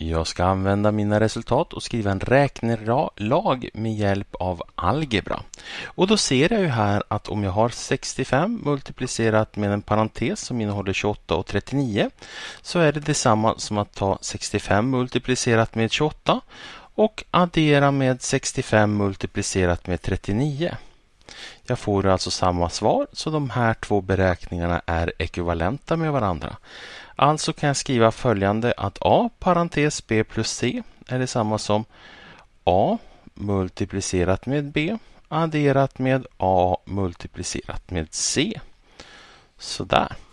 Jag ska använda mina resultat och skriva en räknelag med hjälp av algebra. Och då ser jag ju här att om jag har 65 multiplicerat med en parentes som innehåller 28 och 39 så är det detsamma som att ta 65 multiplicerat med 28 och addera med 65 multiplicerat med 39. Jag får alltså samma svar, så de här två beräkningarna är ekvivalenta med varandra. Alltså kan jag skriva följande att a parentes b plus c är detsamma som a multiplicerat med b adderat med a multiplicerat med c. Sådär.